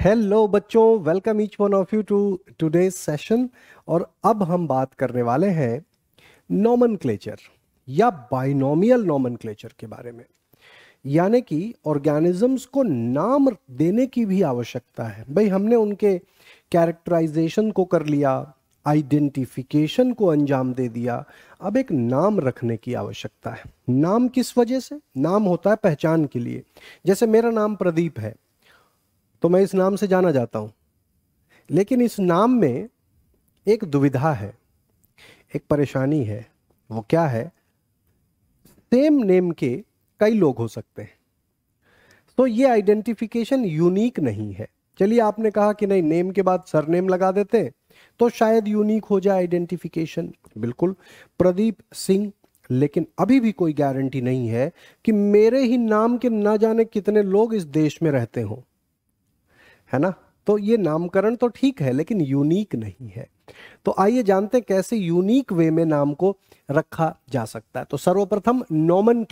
Hello बच्चों welcome each one of you to today session और अब हम बात करने वाले हैं नॉमन या बाइनोमियल नॉमन के बारे में यानी कि ऑर्गेनिजम्स को नाम देने की भी आवश्यकता है भाई हमने उनके कैरेक्टराइजेशन को कर लिया आइडेंटिफिकेशन को अंजाम दे दिया अब एक नाम रखने की आवश्यकता है नाम किस वजह से नाम होता है पहचान के लिए जैसे मेरा नाम प्रदीप है तो मैं इस नाम से जाना जाता हूँ लेकिन इस नाम में एक दुविधा है एक परेशानी है वो क्या है सेम नेम के कई लोग हो सकते हैं तो ये आइडेंटिफिकेशन यूनिक नहीं है चलिए आपने कहा कि नहीं नेम के बाद सरनेम लगा देते हैं तो शायद यूनिक हो जाए आइडेंटिफिकेशन बिल्कुल प्रदीप सिंह लेकिन अभी भी कोई गारंटी नहीं है कि मेरे ही नाम के ना जाने कितने लोग इस देश में रहते हों है ना तो ये नामकरण तो ठीक है लेकिन यूनिक नहीं है तो आइए जानते हैं कैसे यूनिक वे में नाम को रखा जा सकता है तो सर्वप्रथम नॉमन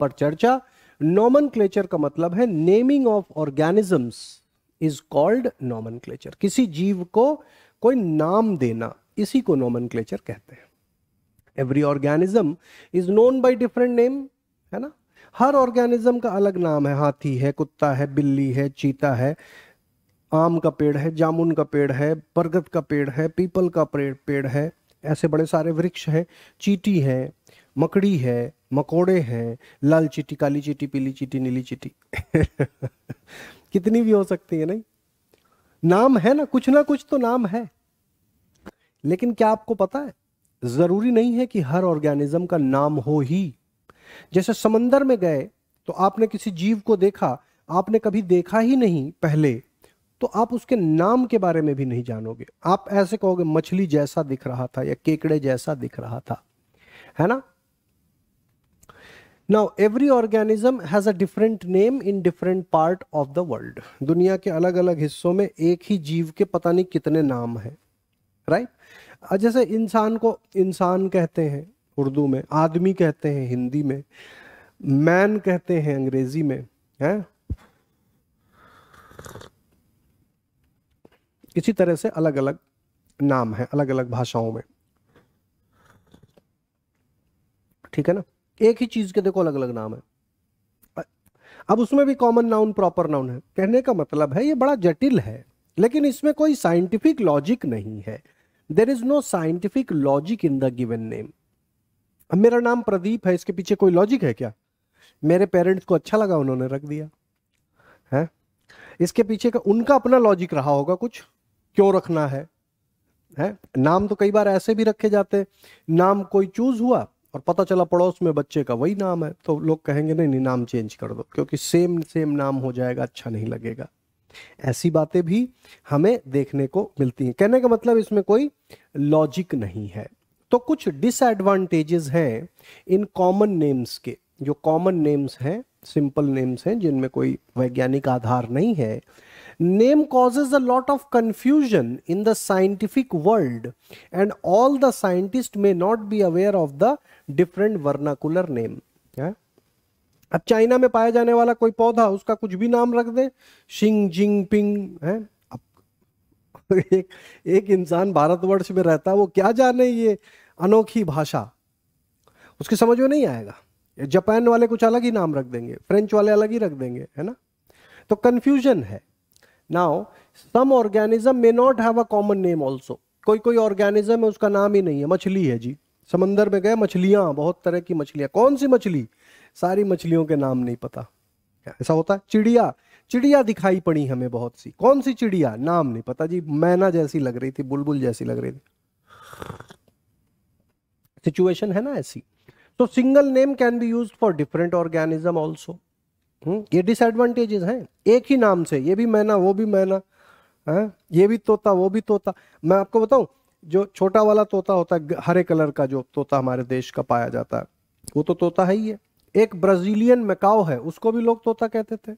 पर चर्चा नॉमन का मतलब है naming of organisms is called नॉमन किसी जीव को कोई नाम देना इसी को नॉमन कहते हैं every organism is known by different name है ना हर ऑर्गेनिज्म का अलग नाम है हाथी है कुत्ता है बिल्ली है चीता है आम का पेड़ है जामुन का पेड़ है बरगद का पेड़ है पीपल का पेड़ पेड़ है ऐसे बड़े सारे वृक्ष हैं चीटी है मकड़ी है मकोड़े हैं लाल चीटी काली चीटी पीली चीटी नीली चीटी कितनी भी हो सकती है नहीं नाम है ना कुछ ना कुछ तो नाम है लेकिन क्या आपको पता है जरूरी नहीं है कि हर ऑर्गेनिज्म का नाम हो ही जैसे समंदर में गए तो आपने किसी जीव को देखा आपने कभी देखा ही नहीं पहले तो आप उसके नाम के बारे में भी नहीं जानोगे आप ऐसे कहोगे मछली जैसा दिख रहा था या केकड़े जैसा दिख रहा था है ना now every organism has a different name in different part of the world दुनिया के अलग अलग हिस्सों में एक ही जीव के पता नहीं कितने नाम है राइट right? जैसे इंसान को इंसान कहते हैं उर्दू में आदमी कहते हैं हिंदी में मैन कहते हैं अंग्रेजी में है इसी तरह से अलग अलग नाम है अलग अलग भाषाओं में ठीक है ना एक ही चीज के देखो अलग अलग नाम है अब उसमें भी कॉमन नाउन प्रॉपर नाउन है कहने का मतलब है ये बड़ा जटिल है लेकिन इसमें कोई साइंटिफिक लॉजिक नहीं है there is no scientific logic in the given name अब मेरा नाम प्रदीप है इसके पीछे कोई लॉजिक है क्या मेरे पेरेंट्स को अच्छा लगा उन्होंने रख दिया है इसके पीछे का उनका अपना लॉजिक रहा होगा कुछ क्यों रखना है है नाम तो कई बार ऐसे भी रखे जाते हैं नाम कोई चूज हुआ और पता चला पड़ोस में बच्चे का वही नाम है तो लोग कहेंगे नहीं नहीं नाम चेंज कर दो क्योंकि सेम सेम नाम हो जाएगा अच्छा नहीं लगेगा ऐसी बातें भी हमें देखने को मिलती हैं कहने का मतलब इसमें कोई लॉजिक नहीं है तो कुछ डिसएडवांटेजेस हैं इन कॉमन नेम्स के जो कॉमन नेम्स हैं सिंपल नेम्स हैं जिनमें कोई वैज्ञानिक आधार नहीं है name causes a lot of confusion in the scientific world and all the scientist may not be aware of the different vernacular name अब चाइना में पाया जाने वाला कोई पौधा उसका कुछ भी नाम रख दे शिंग जिंग पिंग है एक एक इंसान भारतवर्ष में रहता है वो क्या जाने ये अनोखी भाषा उसकी समझ में नहीं आएगा जापान वाले कुछ अलग ही नाम रख देंगे फ्रेंच वाले अलग ही रख देंगे है ना तो कन्फ्यूजन है now some organism may not have a common name also कोई कोई ऑर्गेनिज्म है उसका नाम ही नहीं है मछली है जी समंदर में गए मछलियां बहुत तरह की मछलियां कौन सी मछली सारी मछलियों के नाम नहीं पता ऐसा होता है चिड़िया चिड़िया दिखाई पड़ी हमें बहुत सी कौन सी चिड़िया नाम नहीं पता जी मैना जैसी लग रही थी बुलबुल जैसी लग रही थी सिचुएशन है ना ऐसी तो single name can be use for different organism also ये डिसएडवांटेजेस हैं एक ही नाम से ये भी मैना वो भी मैना है हाँ, ये भी तोता वो भी तोता मैं आपको बताऊं जो छोटा वाला तोता होता है हरे कलर का जो तोता हमारे देश का पाया जाता है वो तो तोता है ही है एक ब्राजीलियन मकाओ है उसको भी लोग तोता कहते थे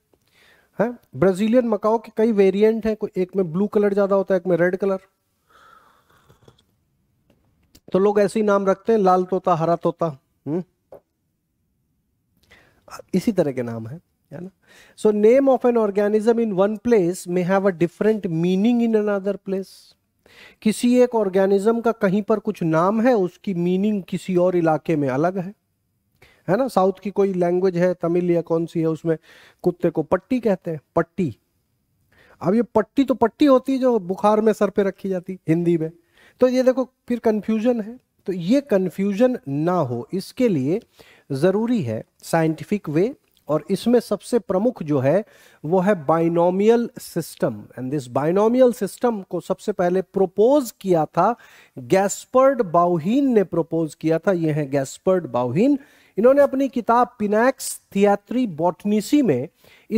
है ब्राजीलियन मकाओ के कई वेरिएंट हैं कोई एक में ब्लू कलर ज़्यादा होता है एक में रेड कलर तो लोग ऐसे ही नाम रखते हैं लाल तोता हरा तोता हुँ? हम्म? इसी तरह के नाम है ना so name of an organism in one place में have a different meaning in another place किसी एक ऑर्गेनिज्म का कहीं पर कुछ नाम है उसकी मीनिंग किसी और इलाके में अलग है है ना साउथ की कोई लैंग्वेज है तमिल या कौन सी है उसमें कुत्ते को पट्टी कहते हैं पट्टी अब ये पट्टी तो पट्टी होती है जो बुखार में सर पे रखी जाती हिंदी में तो ये देखो फिर कन्फ्यूजन है तो ये कन्फ्यूजन ना हो इसके लिए ज़रूरी है साइंटिफिक वे और इसमें सबसे प्रमुख जो है वो है binomial system and this binomial system को सबसे पहले प्रोपोज किया था गैस्पर्ड बाउहीन ने प्रोपोज किया था ये है गैस्पर्ड बाउहीन इन्होंने अपनी किताब पिनैक्स थियात्री बॉटनीसी में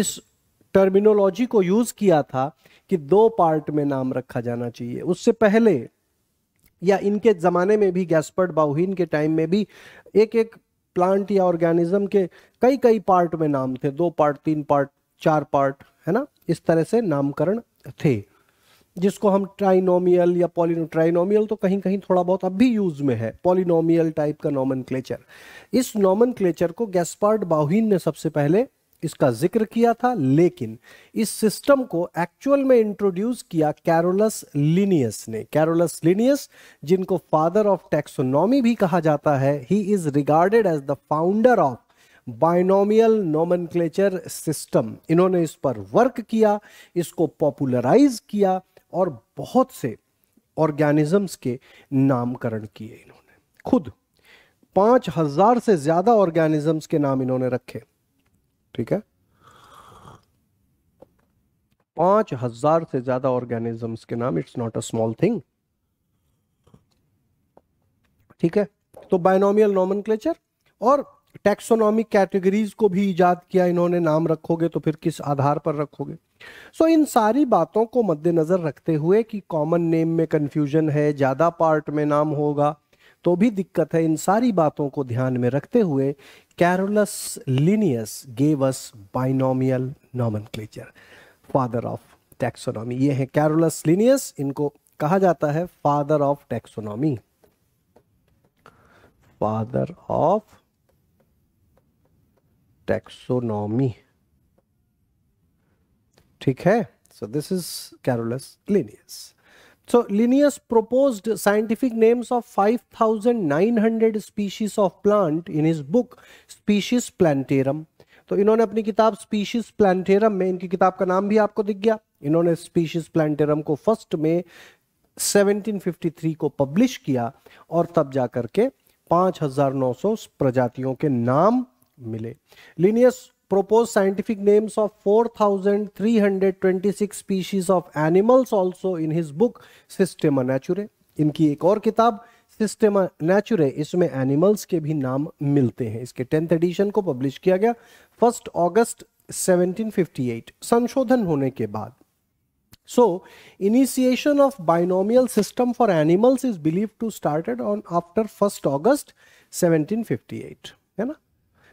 इस टर्मिनोलॉजी को यूज किया था कि दो पार्ट में नाम रखा जाना चाहिए उससे पहले या इनके ज़माने में भी गैस्पर्ड बाउहीन के टाइम में भी एक एक प्लांट या ऑर्गेनिज्म के कई कई पार्ट में नाम थे दो पार्ट तीन पार्ट चार पार्ट है ना इस तरह से नामकरण थे जिसको हम ट्राइनोमियल या पॉलिनो ट्राइनोमियल तो कहीं कहीं थोड़ा बहुत अब भी यूज में है पॉलिनोमियल टाइप का नॉमन इस नॉमन को गैसपार्ड बाहिन ने सबसे पहले इसका जिक्र किया था लेकिन इस सिस्टम को एक्चुअल में इंट्रोड्यूस किया कैरोलस लिनियस ने कैरोलस लिनियस जिनको फादर ऑफ टैक्सोनॉमी भी कहा जाता है he is regarded as the founder of binomial nomenclature system इन्होंने इस पर वर्क किया इसको पॉपुलराइज किया और बहुत से ऑर्गेनिजम्स के नामकरण किए इन्होंने खुद पांच हज़ार से ज़्यादा ऑर्गेनिजम्स के नाम इन्होंने रखे ठीक है पांच हजार से ज्यादा ऑर्गेनिजम्स के नाम it's not a small thing ठीक है तो बायनोमियल नॉमन और टेक्सोनॉमिक कैटेगरीज को भी ईजाद किया इन्होंने नाम रखोगे तो फिर किस आधार पर रखोगे सो so, इन सारी बातों को मद्देनजर रखते हुए कि कॉमन नेम में कंफ्यूजन है ज़्यादा पार्ट में नाम होगा तो भी दिक्कत है इन सारी बातों को ध्यान में रखते हुए Carolus Linnaeus gave us binomial nomenclature, father of taxonomy. ये है Carolus Linnaeus, इनको कहा जाता है father of taxonomy. Father of taxonomy. ठीक है? So this is Carolus Linnaeus. So Linnaeus proposed scientific names of 5,900 species of plant in his book Species Plantarum. तो इन्होंने अपनी किताब स्पीशीज प्लांटेरम में इनकी किताब का नाम भी आपको दिख गया इन्होंने स्पीशीज प्लांटेरम को फर्स्ट में 1753 को पब्लिश किया और तब जा करके 5,900 प्रजातियों के नाम मिले Linnaeus proposed scientific names of 4,326 species of animals also in his book Systema Naturae. इनकी एक और किताब सिस्टेमा नेचुरे इसमें एनिमल्स के भी नाम मिलते हैं इसके टेंथ एडिशन को पब्लिश किया गया फर्स्ट अगस्त 1758 संशोधन होने के बाद So, initiation of binomial system for animals is believed to started on after 1st August 1758. है ना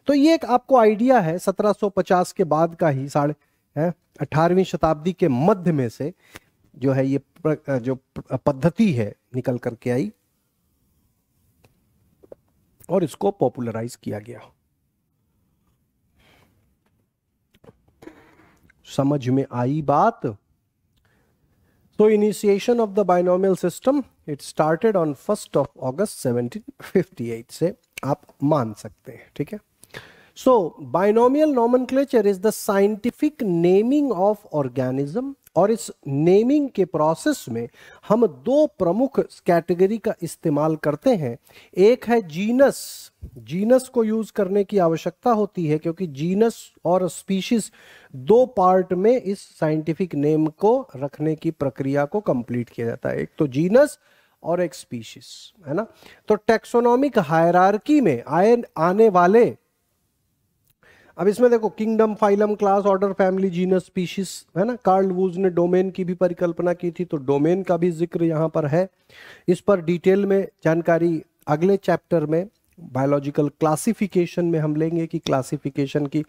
तो ये एक आपको आइडिया है 1750 के बाद का ही साढ़े अठारहवीं शताब्दी के मध्य में से जो है ये प्र, जो पद्धति है निकल करके आई और इसको पॉपुलराइज किया गया समझ में आई बात तो initiation of the binomial system it started on first of August 1758 से आप मान सकते हैं ठीक है So binomial nomenclature is the scientific naming of organism और इस नेमिंग के प्रोसेस में हम दो प्रमुख कैटेगरी का इस्तेमाल करते हैं एक है जीनस जीनस को यूज करने की आवश्यकता होती है क्योंकि जीनस और स्पीशीज दो पार्ट में इस साइंटिफिक नेम को रखने की प्रक्रिया को कंप्लीट किया जाता है एक तो जीनस और एक स्पीशीज है ना तो टेक्सोनॉमिक हायरार्की में आए आने वाले अब इसमें देखो kingdom phylum class order family genus species है ना कार्ल वूज ने डोमेन की भी परिकल्पना की थी तो डोमेन का भी जिक्र यहाँ पर है इस पर डिटेल में जानकारी अगले चैप्टर में बायोलॉजिकल क्लासिफिकेशन में हम लेंगे कि क्लासिफिकेशन की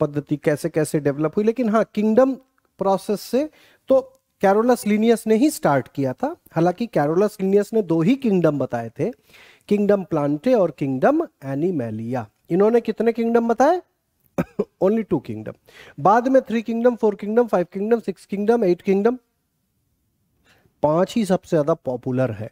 पद्धति कैसे कैसे डेवलप हुई लेकिन हाँ किंगडम प्रोसेस से तो कैरोलस लिनियस ने ही स्टार्ट किया था हालांकि कैरोलस लिनियस ने दो ही किंगडम बताए थे किंगडम प्लांटे और किंगडम एनिमेलिया इन्होंने कितने किंगडम बताए ओनली टू किंगडम बाद में three kingdom four kingdom five kingdom six kingdom eight kingdom पांच ही सबसे ज्यादा पॉपुलर है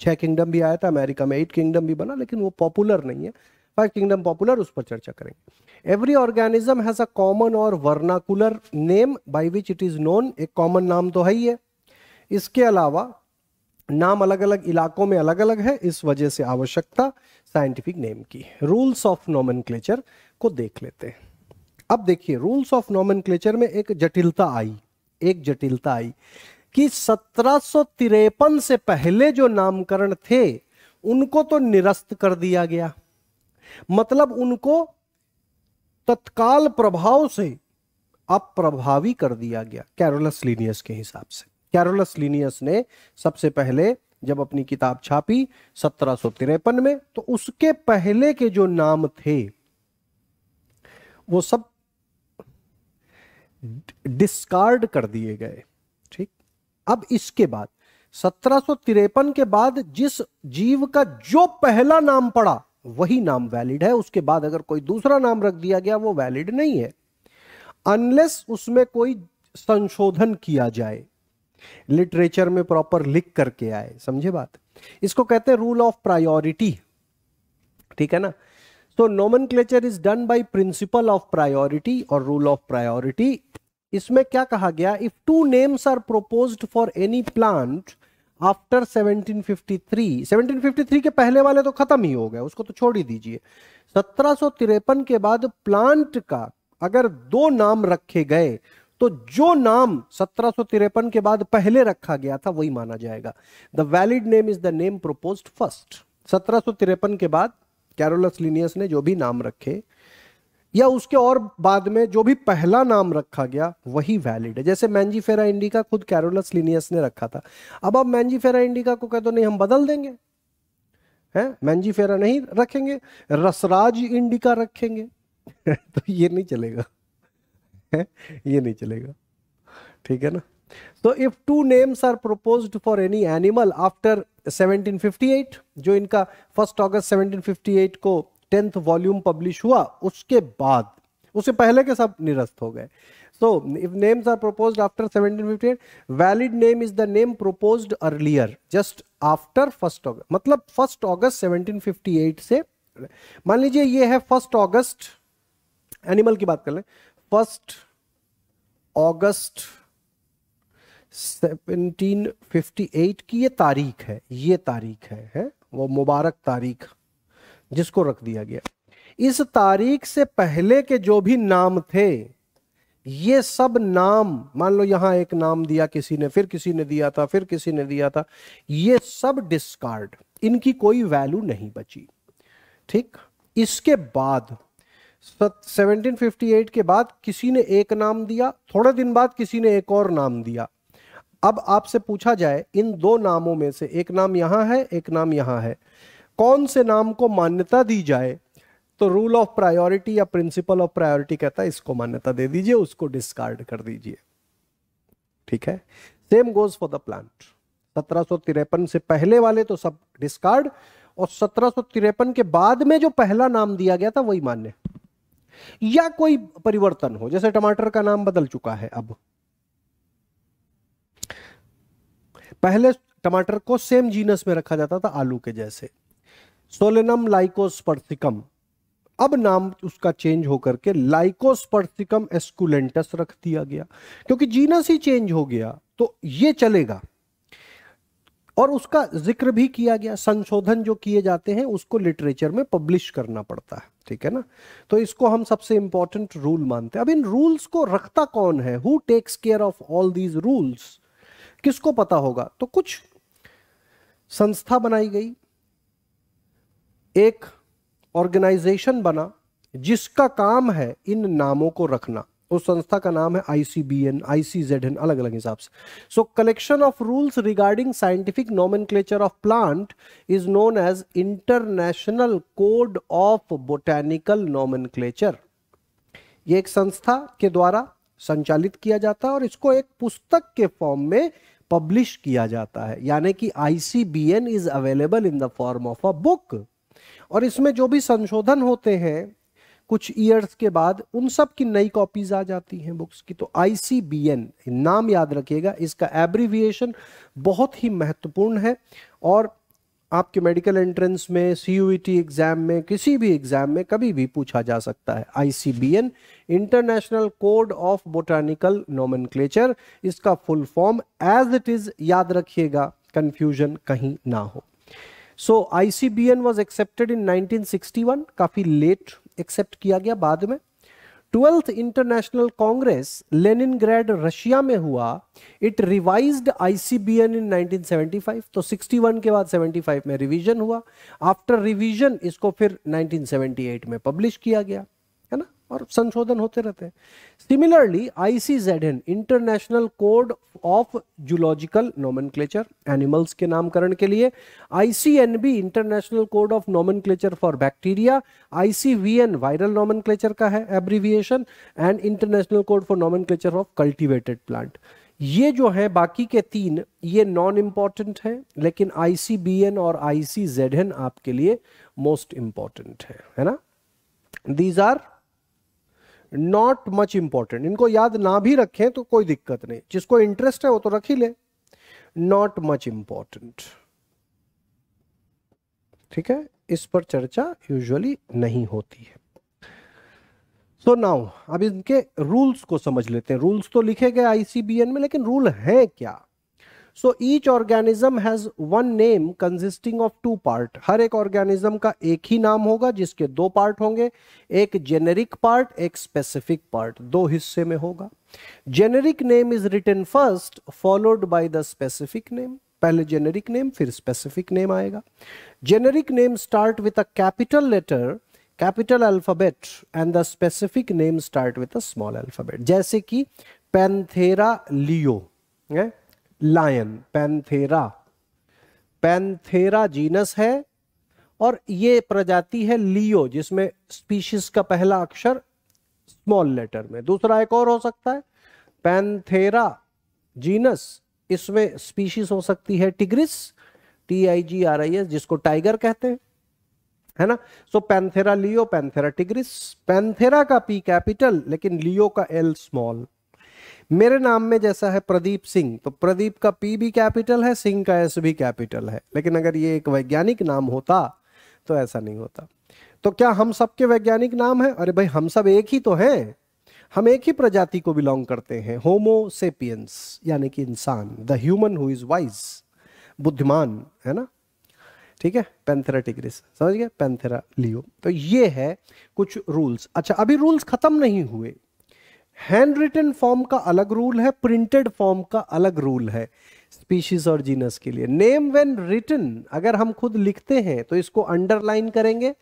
छह किंगडम भी आया था अमेरिका में एट किंगडम भी बना लेकिन वो पॉपुलर नहीं है फाइव किंगडम पॉपुलर उस पर चर्चा करेंगे every organism has a common और vernacular name by which it is known एक कॉमन नाम तो है ही है इसके अलावा नाम अलग अलग इलाकों में अलग अलग है इस वजह से आवश्यकता साइंटिफिक नेम की रूल्स ऑफ नॉमन को देख लेते हैं अब देखिए रूल्स ऑफ नॉमन में एक जटिलता आई एक जटिलता आई कि सत्रह से पहले जो नामकरण थे उनको तो निरस्त कर दिया गया मतलब उनको तत्काल प्रभाव से अप्रभावी कर दिया गया कैरोलस लीनियस के हिसाब से कैरोलस लीनियस ने सबसे पहले जब अपनी किताब छापी सत्रह में तो उसके पहले के जो नाम थे वो सब डिस्कार्ड कर दिए गए ठीक अब इसके बाद सत्रह के बाद जिस जीव का जो पहला नाम पड़ा वही नाम वैलिड है उसके बाद अगर कोई दूसरा नाम रख दिया गया वो वैलिड नहीं है अनलेस उसमें कोई संशोधन किया जाए लिटरेचर में प्रॉपर लिख करके आए समझे बात इसको कहते हैं रूल ऑफ प्रायोरिटी ठीक है ना तो nomenclature is done by principle of priority और रूल ऑफ प्रायोरिटी इसमें क्या कहा गया if two names are propose for any plant after 1753 1753 के पहले वाले तो खत्म ही हो गए उसको तो छोड़ ही दीजिए सत्रह के बाद प्लांट का अगर दो नाम रखे गए तो जो नाम सत्रह के बाद पहले रखा गया था वही माना जाएगा the valid name is the name propose first सत्रह के बाद कैरोलस लिनियस ने जो भी नाम रखे या उसके और बाद में जो भी पहला नाम रखा गया वही वैलिड है जैसे मैंजीफेरा इंडिका खुद कैरोलस लिनियस ने रखा था अब आप मैंजीफेरा इंडिका को कह दो नहीं हम बदल देंगे हैं मैंजीफेरा नहीं रखेंगे रसराज इंडिका रखेंगे तो ये नहीं चलेगा ये नहीं चलेगा ठीक है ना तो if two names are propose for any animal after 1758 जो इनका फर्स्ट अगस्त 1758 को टेंथ वॉल्यूम पब्लिश हुआ उसके बाद उससे पहले के सब निरस्त हो गए so if names are propose after 1758 valid name is the name propose earlier just after first August मतलब फर्स्ट अगस्त 1758 से मान लीजिए ये है फर्स्ट अगस्त एनिमल की बात कर लें फर्स्ट अगस्त 1758 की ये तारीख है ये तारीख है, है वो मुबारक तारीख जिसको रख दिया गया इस तारीख से पहले के जो भी नाम थे ये सब नाम मान लो यहां एक नाम दिया किसी ने फिर किसी ने दिया था फिर किसी ने दिया था ये सब डिस्कार्ड इनकी कोई वैल्यू नहीं बची ठीक इसके बाद 1758 के बाद किसी ने एक नाम दिया थोड़े दिन बाद किसी ने एक और नाम दिया अब आपसे पूछा जाए इन दो नामों में से एक नाम यहां है एक नाम यहां है कौन से नाम को मान्यता दी जाए तो रूल ऑफ प्रायोरिटी या प्रिंसिपल ऑफ प्रायोरिटी कहता है इसको मान्यता दे दीजिए उसको डिस्कार्ड कर दीजिए ठीक है same goes for the plant सत्रह से पहले वाले तो सब डिस्कार्ड और सत्रह के बाद में जो पहला नाम दिया गया था वही मान्य या कोई परिवर्तन हो जैसे टमाटर का नाम बदल चुका है अब पहले टमाटर को सेम जीनस में रखा जाता था आलू के जैसे सोलेनम लाइकोस्पर्सिकम अब नाम उसका चेंज होकर के लाइकोस्पर्सिकम एस्कुलेंटस रख दिया गया क्योंकि जीनस ही चेंज हो गया तो ये चलेगा और उसका जिक्र भी किया गया संशोधन जो किए जाते हैं उसको लिटरेचर में पब्लिश करना पड़ता है ठीक है ना तो इसको हम सबसे इंपॉर्टेंट रूल मानते हैं अब इन रूल्स को रखता कौन है who takes care of all these rules किसको पता होगा तो कुछ संस्था बनाई गई एक ऑर्गेनाइजेशन बना जिसका काम है इन नामों को रखना उस संस्था का नाम है ICBN C B N I C Z N अलग अलग हिसाब से so collection of rules regarding scientific nomenclature of plant is known as International Code of Botanical Nomenclature ये एक संस्था के द्वारा संचालित किया जाता है और इसको एक पुस्तक के फॉर्म में पब्लिश किया जाता है यानी कि I C B N is available in the form of a book और इसमें जो भी संशोधन होते हैं कुछ ईयर्स के बाद उन सब की नई कॉपीज आ जाती हैं बुक्स की तो आईसीबीएन नाम याद रखिएगा इसका एब्रीविएशन बहुत ही महत्वपूर्ण है और आपके मेडिकल एंट्रेंस में सी एग्जाम e में किसी भी एग्जाम में कभी भी पूछा जा सकता है ICBN International Code of Botanical nomen इसका full form as it is याद रखिएगा कंफ्यूजन कहीं ना हो so I C B N was accepted in 1961 काफ़ी लेट एक्सेप्ट किया गया बाद में twelfth International Congress Lenin Russia में हुआ इट रिवाइज्ड आईसीबीएन इन 1975 तो 61 के बाद 75 में रिवीजन हुआ आफ्टर रिवीजन इसको फिर 1978 में पब्लिश किया गया और संशोधन होते रहते हैं similarly ICZN International Code of Zoological nomen animals के नामकरण के लिए ICNB International Code of nomen for bacteria ICVN viral का है abbreviation and International Code for nomen of cultivated plant ये जो है बाकी के तीन ये नॉन इंपॉर्टेंट है लेकिन आईसीबीएन और आईसीजेड एन आपके लिए मोस्ट इंपॉर्टेंट है है ना these are not much important इनको याद ना भी रखें तो कोई दिक्कत नहीं जिसको इंटरेस्ट है वो तो रख ही ले नॉट मच इंपॉर्टेंट ठीक है इस पर चर्चा यूजुअली नहीं होती है सो so नाउ अब इनके रूल्स को समझ लेते हैं रूल्स तो लिखे गए आईसीबीएन में लेकिन रूल है क्या so each organism has one name consisting of two part हर एक ऑर्गेनिज्म का एक ही नाम होगा जिसके दो पार्ट होंगे एक जेनेरिक पार्ट एक स्पेसिफिक पार्ट दो हिस्से में होगा generic name is written first followed by the specific name पहले जेनेरिक नेम फिर स्पेसिफिक नेम आएगा generic name start with a capital letter capital alphabet and the specific name start with a small alphabet जैसे कि Panthera लियो है lion Panthera Panthera genus है और ये प्रजाति है लियो जिसमें स्पीशीज का पहला अक्षर स्मॉल लेटर में दूसरा एक और हो सकता है पैंथेरा जीनस इसमें स्पीशीज हो सकती है tigris T I G R I S जिसको टाइगर कहते हैं है ना so Panthera leo Panthera tigris Panthera का पी कैपिटल लेकिन लियो का एल स्मॉल मेरे नाम में जैसा है प्रदीप सिंह तो प्रदीप का पी भी कैपिटल है सिंह का एस भी कैपिटल है लेकिन अगर ये एक वैज्ञानिक नाम होता तो ऐसा नहीं होता तो क्या हम सबके वैज्ञानिक नाम है अरे भाई हम सब एक ही तो हैं हम एक ही प्रजाति को बिलोंग करते हैं होमो सेपियंस यानी कि इंसान the human who is wise बुद्धिमान है ना ठीक है पेंथेरा टिग्रिस समझ गए पेंथेरा लियो तो ये है कुछ रूल्स अच्छा अभी रूल्स खत्म नहीं हुए हैंड रिटन फॉर्म का अलग रूल है प्रिंटेड फॉर्म का अलग रूल है स्पीशीज और जीनस के लिए नेम व्हेन रिटन अगर हम खुद लिखते हैं तो इसको अंडरलाइन करेंगे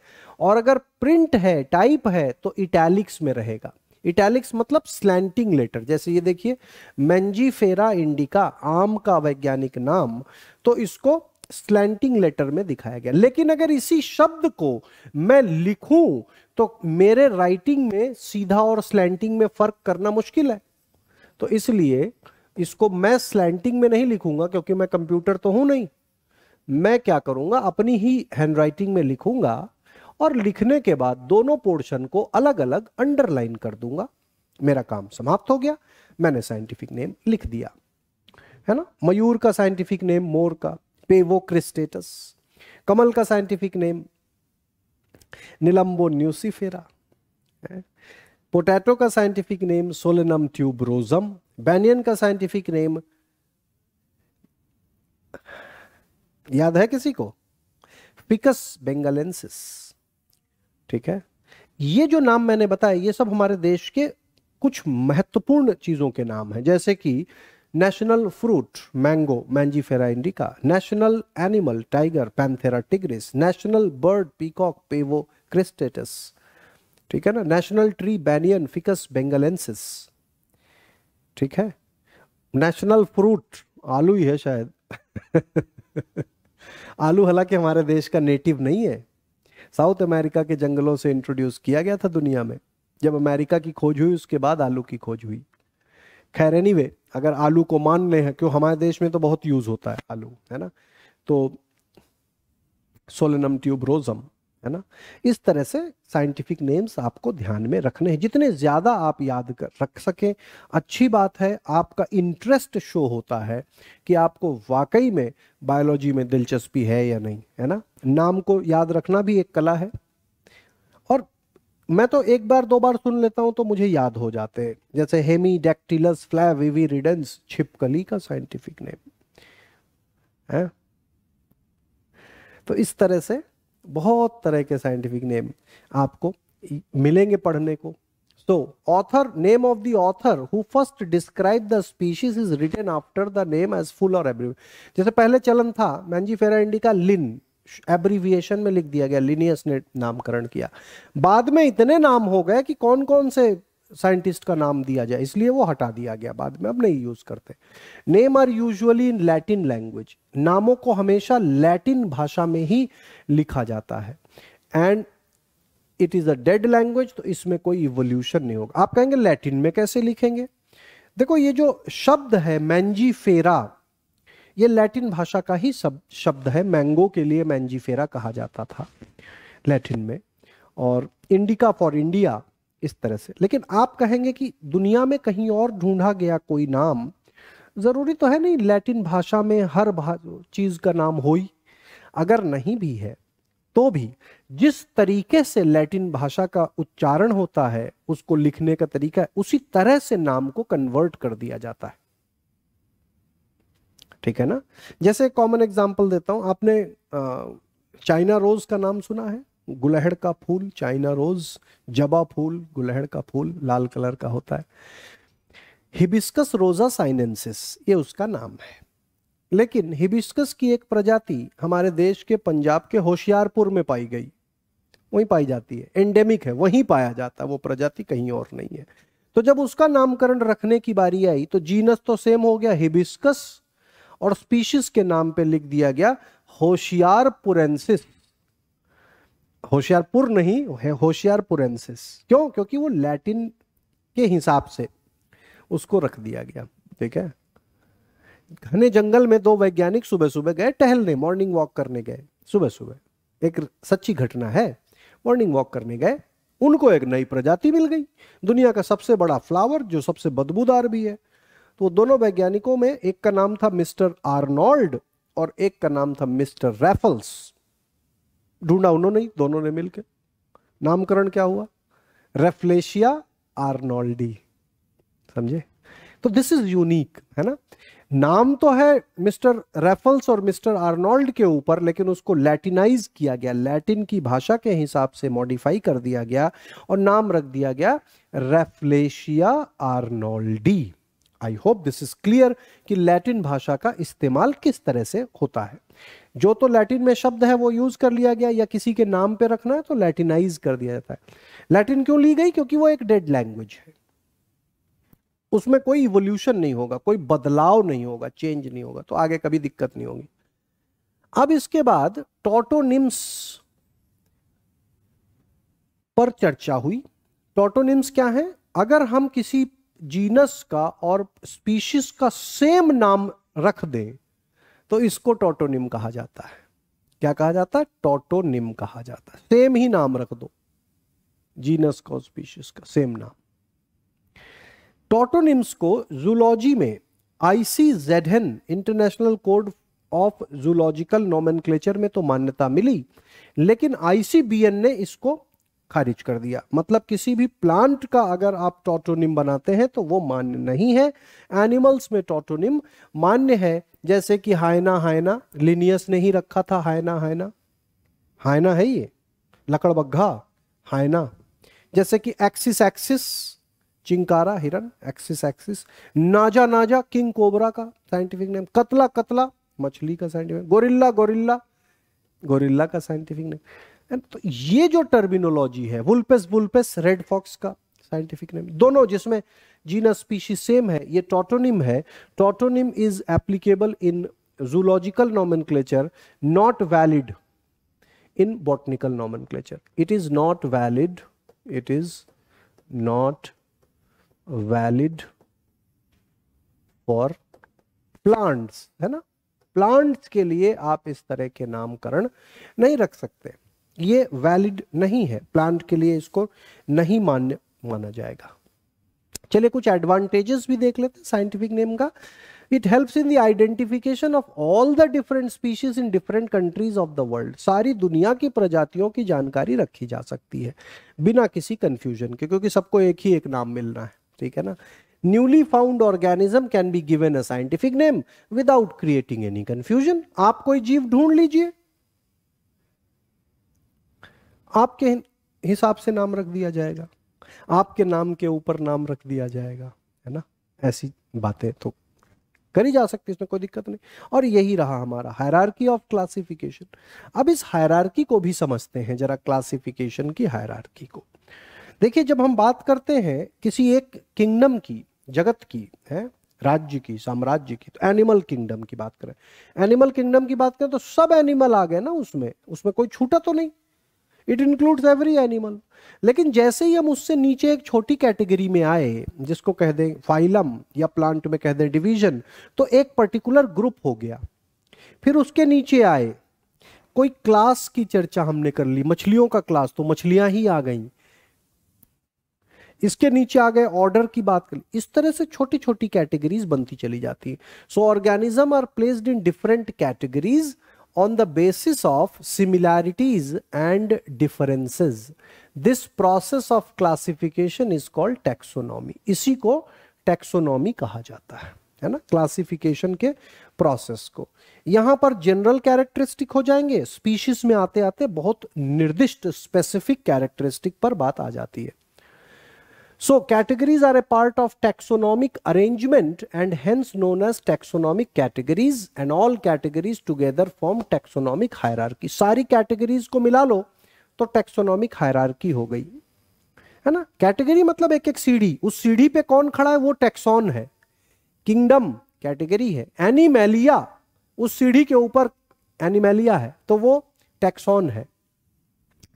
और अगर प्रिंट है टाइप है तो इटैलिक्स में रहेगा इटैलिक्स मतलब स्लैंटिंग लेटर जैसे ये देखिए फेरा इंडिका आम का वैज्ञानिक नाम तो इसको स्लैंटिंग लेटर में दिखाया गया लेकिन अगर इसी शब्द को मैं लिखूं तो मेरे राइटिंग में सीधा और स्लैंटिंग में फर्क करना मुश्किल है तो इसलिए इसको मैं स्लैंटिंग में नहीं लिखूंगा क्योंकि मैं कंप्यूटर तो हूं नहीं मैं क्या करूंगा अपनी ही हैंडराइटिंग में लिखूंगा और लिखने के बाद दोनों पोर्शन को अलग अलग अंडरलाइन कर दूंगा मेरा काम समाप्त हो गया मैंने साइंटिफिक नेम लिख दिया है ना मयूर का साइंटिफिक नेम मोर का पेवोक्रिस्टेटस कमल का scientific name nelumbo nucifera potato का साइंटिफिक नेम सोलेनम रोजम बैनियन का साइंटिफिक नेम याद है किसी को पिकस बेंगलेंसिस ठीक है ये जो नाम मैंने बताया ये सब हमारे देश के कुछ महत्वपूर्ण चीजों के नाम हैं जैसे कि national fruit mango mangifera indica national animal tiger Panthera tigris national bird peacock pavo cristatus ठीक है ना national tree banyan ficus benghalensis ठीक है नेशनल फ्रूट आलू ही है शायद आलू हालांकि हमारे देश का नेटिव नहीं है साउथ अमेरिका के जंगलों से इंट्रोड्यूस किया गया था दुनिया में जब अमेरिका की खोज हुई उसके बाद आलू की खोज हुई खैर एनी anyway, अगर आलू को मान ले हैं क्यों हमारे देश में तो बहुत यूज़ होता है आलू है ना तो सोलनम रोजम है ना इस तरह से साइंटिफिक नेम्स आपको ध्यान में रखने हैं जितने ज़्यादा आप याद कर रख सकें अच्छी बात है आपका इंटरेस्ट शो होता है कि आपको वाकई में बायोलॉजी में दिलचस्पी है या नहीं है ना नाम को याद रखना भी एक कला है मैं तो एक बार दो बार सुन लेता हूं तो मुझे याद हो जाते हैं जैसे हेमी डेक्टिलस फ्लैवी रिडेंस छिपकली का साइंटिफिक नेम है तो इस तरह से बहुत तरह के साइंटिफिक नेम आपको मिलेंगे पढ़ने को so author name of the author who first describe the species is written after the name as full और एब्री जैसे पहले चलन था मैंजी फेरा इंडिका लिन एब्रीविएशन में लिख दिया गया लिनियस ने नामकरण किया बाद में इतने नाम हो गए कि कौन कौन से साइंटिस्ट का नाम दिया जाए इसलिए वो हटा दिया गया बाद में अब नहीं यूज करते name are usually in Latin language नामों को हमेशा लैटिन भाषा में ही लिखा जाता है and it is a dead language तो इसमें कोई इवोल्यूशन नहीं होगा आप कहेंगे लैटिन में कैसे लिखेंगे देखो ये जो शब्द है मैंजी फेरा ये लैटिन भाषा का ही सब शब्द है मैंगो के लिए मैंजीफेरा कहा जाता था लैटिन में और इंडिका फॉर इंडिया इस तरह से लेकिन आप कहेंगे कि दुनिया में कहीं और ढूंढा गया कोई नाम ज़रूरी तो है नहीं लैटिन भाषा में हर चीज़ का नाम हो ही अगर नहीं भी है तो भी जिस तरीके से लैटिन भाषा का उच्चारण होता है उसको लिखने का तरीका उसी तरह से नाम को कन्वर्ट कर दिया जाता है ठीक है ना जैसे कॉमन एग्जाम्पल देता हूँ आपने चाइना रोज का नाम सुना है गुलहड़ का फूल चाइना रोज जबा फूल गुलहड़ का फूल लाल कलर का होता है हिबिस्कस रोजा साइनेंसिस ये उसका नाम है लेकिन हिबिस्कस की एक प्रजाति हमारे देश के पंजाब के होशियारपुर में पाई गई वहीं पाई जाती है एंडेमिक है वहीं पाया जाता है वो प्रजाति कहीं और नहीं है तो जब उसका नामकरण रखने की बारी आई तो जीनस तो सेम हो गया हिबिस्कस और स्पीशीज के नाम पे लिख दिया गया होशियारपुरेंसिस होशियारपुर नहीं है होशियारपुरेंसिस क्यों क्योंकि वो लैटिन के हिसाब से उसको रख दिया गया ठीक है घने जंगल में दो वैज्ञानिक सुबह सुबह गए टहलने मॉर्निंग वॉक करने गए सुबह सुबह एक सच्ची घटना है मॉर्निंग वॉक करने गए उनको एक नई प्रजाति मिल गई दुनिया का सबसे बड़ा फ्लावर जो सबसे बदबूदार भी है तो दोनों वैज्ञानिकों में एक का नाम था मिस्टर आर्नोल्ड और एक का नाम था मिस्टर रेफल्स ढूंढा उन्होंने ही दोनों ने मिलकर नामकरण क्या हुआ रेफ्लेशिया आर्नोल्डी समझे तो दिस इज यूनिक है ना नाम तो है मिस्टर रेफल्स और मिस्टर आर्नोल्ड के ऊपर लेकिन उसको लैटिनाइज किया गया लैटिन की भाषा के हिसाब से मॉडिफाई कर दिया गया और नाम रख दिया गया rafflesia arnoldii I hope this is clear कि लैटिन भाषा का इस्तेमाल किस तरह से होता है जो तो लैटिन में शब्द है वो यूज कर लिया गया या किसी के नाम पे रखना है तो लैटिनाइज कर दिया जाता है लैटिन क्यों ली गई क्योंकि वो एक डेड लैंग्वेज है उसमें कोई इवोल्यूशन नहीं होगा कोई बदलाव नहीं होगा चेंज नहीं होगा तो आगे कभी दिक्कत नहीं होगी अब इसके बाद टोटोनिम्स पर चर्चा हुई टोटोनिम्स क्या है अगर हम किसी जीनस का और स्पीशीज का सेम नाम रख दें तो इसको टोटोनिम कहा जाता है क्या कहा जाता है टोटोनिम कहा जाता है सेम ही नाम रख दो जीनस का और स्पीशीज का सेम नाम टोटोनिम्स को जूलॉजी में ICZN International Code of Zoological nomenclature में तो मान्यता मिली लेकिन आईसीबीएन ने इसको खारिज कर दिया मतलब किसी भी प्लांट का अगर आप टोटोनिम बनाते हैं तो वो मान्य नहीं है एनिमल्स में टोटोनिम मान्य है जैसे कि हायना हायना लिनियस ने ही रखा था हायना हायना हायना है ये लकड़बग्घा हायना जैसे कि एक्सिस एक्सिस चिंकारा हिरन axis axis naja naja king cobra का साइंटिफिक नेम कतला कतला मछली का साइंटिफिक गोरिल्ला गोरिल्ला गोरिल्ला का साइंटिफिक नेम तो ये जो टर्मिनोलॉजी है वुल्पेस वुल्पेस रेड फॉक्स का साइंटिफिक नेम दोनों जिसमें जीना स्पीशीज सेम है ये टोटोनिम है tautonym is applicable in zoological nomen not valid in botanical nomen it is not valid it is not valid for plants है ना plants के लिए आप इस तरह के नामकरण नहीं रख सकते ये वैलिड नहीं है प्लांट के लिए इसको नहीं मान्य माना जाएगा चले कुछ एडवांटेजेस भी देख लेते हैं साइंटिफिक नेम का it helps in the identification of all the different species in different countries of the world सारी दुनिया की प्रजातियों की जानकारी रखी जा सकती है बिना किसी कंफ्यूजन के क्योंकि सबको एक ही एक नाम मिलना है ठीक है ना newly found organism can be given a scientific name without creating any confusion आप कोई जीव ढूंढ लीजिए आपके हिसाब से नाम रख दिया जाएगा आपके नाम के ऊपर नाम रख दिया जाएगा है ना ऐसी बातें तो करी जा सकती है इसमें कोई दिक्कत नहीं और यही रहा हमारा हायरार्की ऑफ क्लासिफिकेशन अब इस हायरार्की को भी समझते हैं जरा क्लासिफिकेशन की हायरार्की को देखिए जब हम बात करते हैं किसी एक किंगडम की जगत की है राज्य की साम्राज्य की तो एनिमल किंगडम की बात करें एनिमल किंगडम की बात करें तो सब एनिमल आ गए ना उसमें उसमें कोई छूटा तो नहीं इट इंक्लूड्स एवरी एनिमल लेकिन जैसे ही हम उससे नीचे एक छोटी कैटेगरी में आए जिसको कह दें फाइलम या प्लांट में कह दें डिवीजन तो एक पर्टिकुलर ग्रुप हो गया फिर उसके नीचे आए कोई क्लास की चर्चा हमने कर ली मछलियों का क्लास तो मछलियां ही आ गई इसके नीचे आ गए ऑर्डर की बात कर इस तरह से छोटी छोटी कैटेगरीज बनती चली जाती है so organism are placed in different categories on the basis of similarities and differences. This process of classification is called taxonomy. इसी को taxonomy कहा जाता है है ना क्लासिफिकेशन के प्रोसेस को यहाँ पर जनरल कैरेक्टरिस्टिक हो जाएंगे स्पीशीज में आते आते बहुत निर्दिष्ट स्पेसिफिक कैरेक्टरिस्टिक पर बात आ जाती है So categories are a part of taxonomic arrangement and hence known as taxonomic categories and all categories together form taxonomic hierarchy. सारी categories को मिला लो तो taxonomic hierarchy हो गई है ना category मतलब एक एक सीढ़ी उस सीढ़ी पे कौन खड़ा है वो taxon है kingdom category है animalia उस सीढ़ी के ऊपर animalia है तो वो taxon है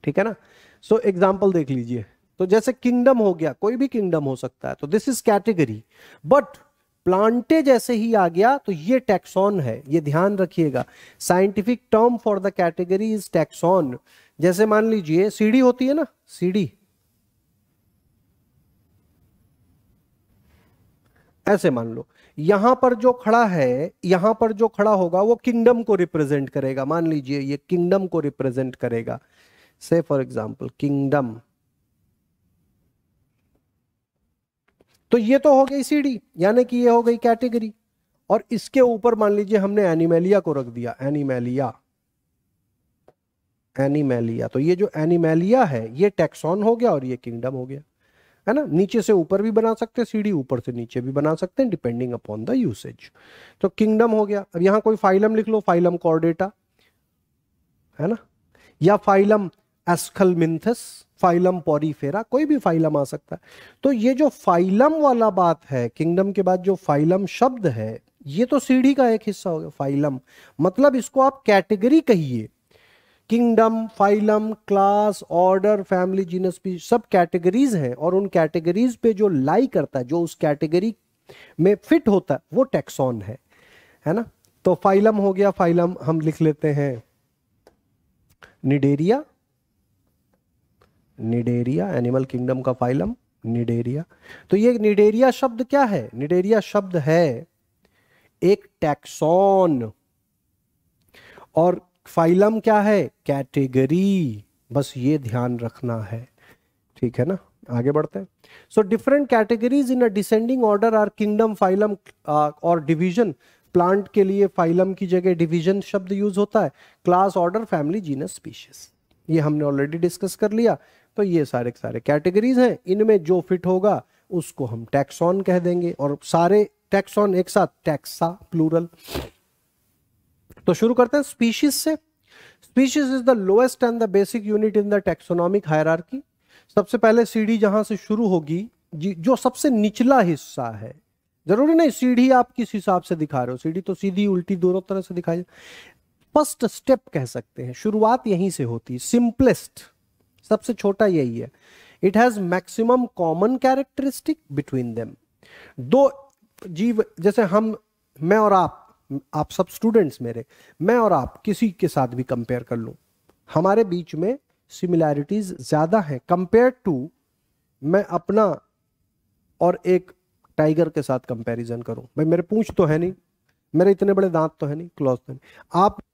ठीक है ना सो so, एग्जाम्पल देख लीजिए तो जैसे किंगडम हो गया कोई भी किंगडम हो सकता है तो this is category but plantae जैसे ही आ गया तो ये टैक्सॉन है ये ध्यान रखिएगा scientific term for the category is taxon जैसे मान लीजिए सीढ़ी होती है ना सीढ़ी ऐसे मान लो यहां पर जो खड़ा है यहां पर जो खड़ा होगा वो किंगडम को रिप्रेजेंट करेगा मान लीजिए ये किंगडम को रिप्रेजेंट करेगा से फॉर एग्जाम्पल किंगडम तो ये तो हो गई सीढ़ी यानी कि ये हो गई कैटेगरी और इसके ऊपर मान लीजिए हमने एनिमेलिया को रख दिया एनिमेलिया एनिमेलिया तो ये जो एनिमेलिया है ये टेक्सॉन हो गया और ये किंगडम हो गया है ना नीचे से ऊपर भी बना सकते हैं सीढ़ी ऊपर से नीचे भी बना सकते हैं डिपेंडिंग अपॉन द यूसेज तो किंगडम हो गया अब यहां कोई फाइलम लिख लो फाइलम कॉर्डेटा है ना या फाइलम एस्खलमिंथस फाइलम पॉरीफेरा कोई भी फाइलम आ सकता है तो ये जो फाइलम वाला बात है किंगडम के बाद जो फाइलम शब्द है ये तो सीढ़ी का एक हिस्सा हो गया फाइलम मतलब इसको आप कैटेगरी कहिए kingdom phylum class order family genus भी सब कैटेगरीज हैं और उन कैटेगरीज पे जो लाई करता है जो उस कैटेगरी में फिट होता है वो टैक्सॉन है है ना तो फाइलम हो गया फाइलम हम लिख लेते हैं निडेरिया निडेरिया एनिमल किंगडम का फाइलम निडेरिया तो ये निडेरिया शब्द क्या है निडेरिया शब्द है एक टैक्सॉन और फाइलम क्या है कैटेगरी बस ये ध्यान रखना है ठीक है ना आगे बढ़ते हैं so different categories in a descending order are kingdom phylum और डिवीजन प्लांट के लिए फाइलम की जगह डिवीजन शब्द यूज होता है class order family genus species ये हमने ऑलरेडी डिस्कस कर लिया तो ये सारे सारे कैटेगरीज हैं इनमें जो फिट होगा उसको हम टैक्सॉन कह देंगे और सारे टैक्सॉन एक साथ टैक्सा प्लूरल तो शुरू करते हैं स्पीशीज से species is the lowest and the basic unit in the taxonomic hierarchy सबसे पहले सीढ़ी जहां से शुरू होगी जो सबसे निचला हिस्सा है जरूरी नहीं सीढ़ी आप किस हिसाब से दिखा रहे हो सीढ़ी तो सीधी उल्टी दोनों तरह से दिखाई फर्स्ट स्टेप कह सकते हैं शुरुआत यहीं से होती है सिंपलेस्ट सबसे छोटा यही है it has maximum common characteristic between them दो जीव जैसे हम मैं और आप आप सब स्टूडेंट्स मेरे मैं और आप किसी के साथ भी कंपेयर कर लूं हमारे बीच में सिमिलैरिटीज ज्यादा हैं कंपेयर टू मैं अपना और एक टाइगर के साथ कंपैरिजन करूं भाई मेरे पूंछ तो है नहीं मेरे इतने बड़े दांत तो है नहीं क्लॉज तो नहीं आप